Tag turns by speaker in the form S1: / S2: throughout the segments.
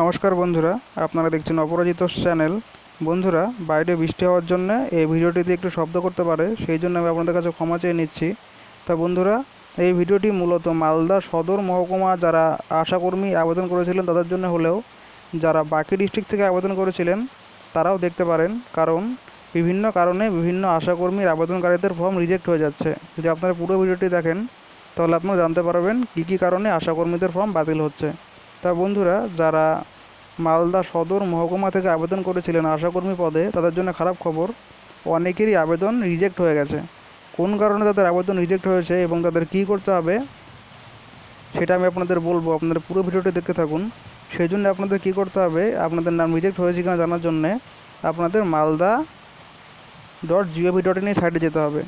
S1: নমস্কার বন্ধুরা আপনারা দেখছেন অপরাজিত চ্যানেল বন্ধুরা বাইরে বৃষ্টি হওয়ার জন্য এই ভিডিওটিতে একটু শব্দ করতে পারে সেই জন্য আমি আপনাদের কাছে ক্ষমা চেয়ে নিচ্ছি তা বন্ধুরা এই ভিডিওটি মূলত মালদা সদর মহকুমা যারা আশাকর্মী আবেদন করেছিলেন তাদের জন্য হলেও যারা বাকি ডিস্ট্রিক্ট থেকে আবেদন করেছিলেন তারাও দেখতে পারেন কারণ বিভিন্ন কারণে বিভিন্ন আশাকর্মীর আবেদনকারীদের ফর্ম রিজেক্ট হয়ে যাচ্ছে যদি আপনারা পুরো ভিডিওটি দেখেন তাহলে আপনারা জানতে পারবেন কী কী কারণে আশাকর্মীদের ফর্ম বাতিল হচ্ছে তা বন্ধুরা যারা মালদা সদর মহকুমা থেকে আবেদন করেছিলেন আশাকর্মী পদে তাদের জন্য খারাপ খবর অনেকেরই আবেদন রিজেক্ট হয়ে গেছে কোন কারণে তাদের আবেদন রিজেক্ট হয়েছে এবং তাদের কি করতে হবে সেটা আমি আপনাদের বলবো আপনাদের পুরো ভিডিওটি দেখতে থাকুন সেই জন্য আপনাদের কি করতে হবে আপনাদের নাম রিজেক্ট হয়েছে কিনা জানার জন্যে আপনাদের Malda dot gov dot in এই সাইটে যেতে হবে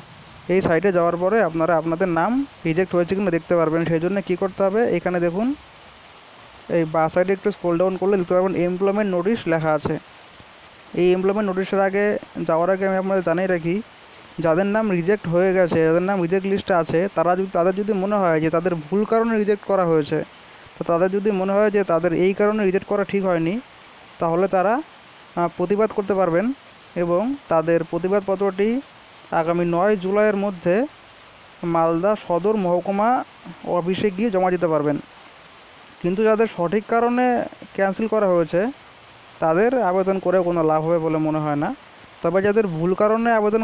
S1: এই সাইটে যাওয়ার পরে আপনারা আপনাদের নাম রিজেক্ট হয়েছে কিনা দেখতে পারবেন সেই জন্য কী করতে হবে এখানে দেখুন এই বা সাইডে একটু স্কোল ডাউন করলে দেখতে পারবেন এমপ্লয়মেন্ট নোটিশ লেখা আছে এই এমপ্লয়মেন্ট নোটিশের আগে যাওয়ার আগে আমি আপনাদের জানিয়ে রাখি যাদের নাম রিজেক্ট হয়ে গেছে যাদের নাম রিজেক্ট লিস্টে আছে তারা যদি তাদের যদি মনে হয় যে তাদের ভুল কারণে রিজেক্ট করা হয়েছে তো তাদের যদি মনে হয় যে তাদের এই কারণে রিজেক্ট করা ঠিক হয়নি তাহলে তারা প্রতিবাদ করতে পারবেন এবং তাদের প্রতিবাদপত্রটি আগামী নয় জুলাইয়ের মধ্যে মালদা সদর মহকুমা অফিসে গিয়ে জমা দিতে পারবেন কিন্তু যাদের সঠিক কারণে ক্যান্সেল করা হয়েছে তাদের আবেদন করে কোনো লাভ হবে বলে মনে হয় না তবে যাদের ভুল কারণে আবেদন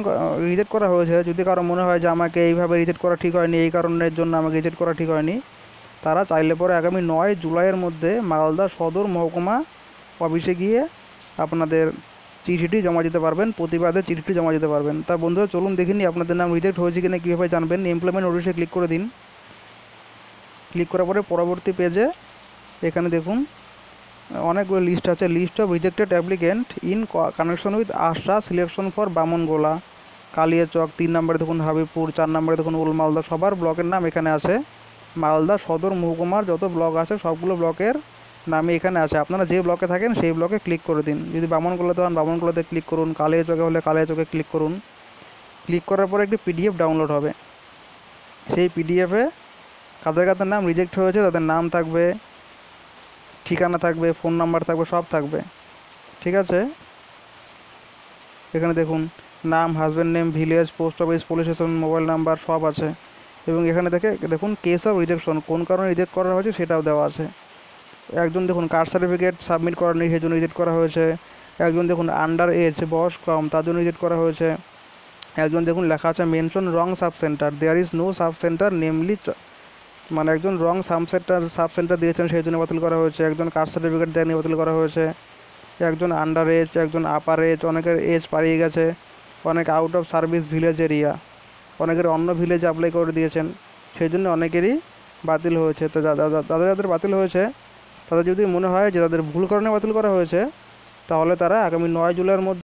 S1: রিজেক্ট করা হয়েছে যদি কারো মনে হয় যে আমাকে এইভাবে রিজেক্ট করা ঠিক হয়নি এই কারণের জন্য আমাকে রিজেক্ট করা ঠিক হয়নি তারা চাইলে পরে আগামী নয় জুলাইয়ের মধ্যে মালদা সদর মহকুমা অফিসে গিয়ে আপনাদের চিঠিটি জমা দিতে পারবেন প্রতিবাদে চিঠিটি জমা দিতে পারবেন তা বন্ধুরা চলুন দেখিনি আপনাদের নাম রিজেক্ট হয়েছে কিনা কীভাবে জানবেন এমপ্লয়মেন্ট নোটিশে ক্লিক করে দিন ক্লিক করার পরে পরবর্তী পেজে এখানে দেখুন অনেকগুলো লিস্ট আছে list of rejected applicant in connection with ASHA selection for Bamangola Kaliachak তিন নম্বরে দেখুন হাবিবপুর চার নম্বরে দেখুন উল মালদা সবার ব্লকের নাম এখানে আছে মালদা সদর মহকুমার যত ব্লক আছে সবগুলো ব্লকের নামে এখানে আছে আপনারা যে ব্লকে থাকেন সেই ব্লকে ক্লিক করে দিন যদি বামনগোলাতে হন বামনগোলাতে ক্লিক করুন কালিয়াচকে হলে কালিয়াচকে ক্লিক করুন ক্লিক করার পরে একটি পিডিএফ ডাউনলোড হবে সেই পিডিএফে কাদের কাদের নাম রিজেক্ট হয়েছে তাদের নাম থাকবে ঠিকানা থাকবে ফোন নাম্বার থাকবে সব থাকবে ঠিক আছে এখানে দেখুন নাম husband name village post office police station mobile number সব আছে এবং এখানে দেখে দেখুন কেস অফ রিজেকশন কোন কারণে রিজেক্ট করা হয়েছে সেটাও দেওয়া আছে একজন দেখুন কার্ড সার্টিফিকেট সাবমিট করা নেই সেই জন্য রিজেক্ট করা হয়েছে একজন দেখুন আন্ডার এজ বয়স কম তার জন্য রিজেক্ট করা হয়েছে একজন দেখুন লেখা আছে mention wrong sub center there is no sub center namely মানে একজন রং সাব সাবসেন্টার দিয়েছেন সেই জন্য বাতিল করা হয়েছে একজন কাস্ট সার্টিফিকেট দেয়নি বাতিল করা হয়েছে একজন আন্ডার এজ একজন আপার এজ অনেকের এজ পাড়িয়ে গেছে অনেক out of service village area অনেকের অন্য ভিলেজ অ্যাপ্লাই করে দিয়েছেন সেই জন্য অনেকেরই বাতিল হয়েছে তো যাদের যাদের বাতিল হয়েছে তাদের যদি মনে হয় যে তাদের ভুল কারণে বাতিল করা হয়েছে তাহলে তারা আগামী নয় জুলাইয়ের মধ্যে